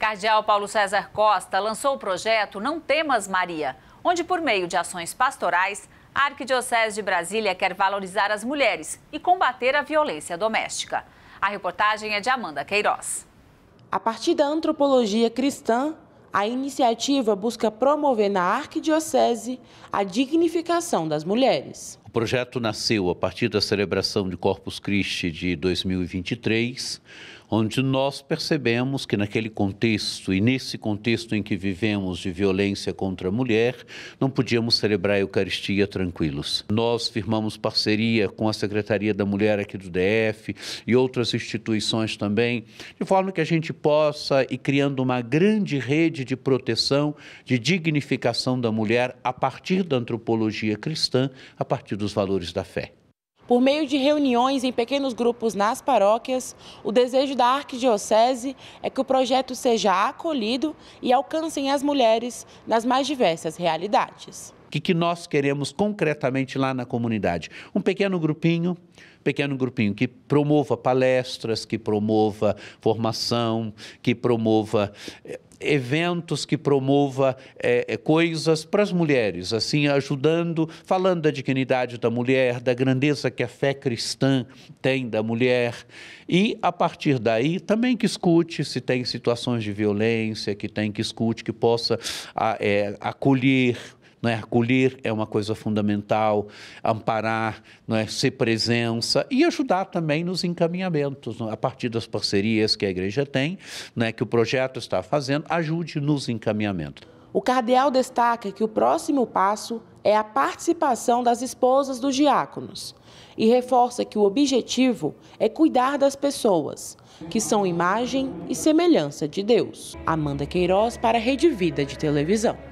Cardeal Paulo César Costa lançou o projeto Não Temas Maria, onde, por meio de ações pastorais, a Arquidiocese de Brasília quer valorizar as mulheres e combater a violência doméstica. A reportagem é de Amanda Queiroz. A partir da antropologia cristã, a iniciativa busca promover na Arquidiocese a dignificação das mulheres. O projeto nasceu a partir da celebração de Corpus Christi de 2023, onde nós percebemos que naquele contexto e nesse contexto em que vivemos de violência contra a mulher, não podíamos celebrar a Eucaristia tranquilos. Nós firmamos parceria com a Secretaria da Mulher aqui do DF e outras instituições também, de forma que a gente possa ir criando uma grande rede de proteção, de dignificação da mulher a partir da antropologia cristã, a partir dos valores da fé. Por meio de reuniões em pequenos grupos nas paróquias, o desejo da Arquidiocese é que o projeto seja acolhido e alcancem as mulheres nas mais diversas realidades. O que, que nós queremos concretamente lá na comunidade? Um pequeno grupinho, pequeno grupinho que promova palestras, que promova formação, que promova eh, eventos que promova é, é, coisas para as mulheres, assim, ajudando, falando da dignidade da mulher, da grandeza que a fé cristã tem da mulher. E, a partir daí, também que escute se tem situações de violência, que tem que escute, que possa a, ah, é, acolher não é? Acolher é uma coisa fundamental, amparar, não é? Ser presença e ajudar também nos encaminhamentos, é? a partir das parcerias que a igreja tem, não é? Que o projeto está fazendo, ajude nos encaminhamentos. O cardeal destaca que o próximo passo é a participação das esposas dos diáconos e reforça que o objetivo é cuidar das pessoas, que são imagem e semelhança de Deus. Amanda Queiroz para a Rede Vida de Televisão.